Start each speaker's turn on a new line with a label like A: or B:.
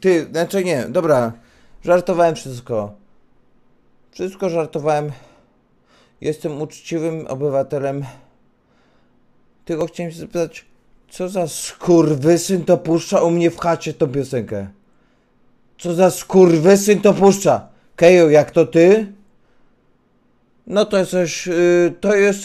A: Ty, znaczy nie, dobra. Żartowałem wszystko. Wszystko żartowałem. Jestem uczciwym obywatelem. Tylko chciałem się zapytać, co za
B: skurwysyn to puszcza u mnie w chacie tą piosenkę? Co za skurwysyn to puszcza? Kejo, jak to ty?
C: No
D: to jest coś, yy, to jest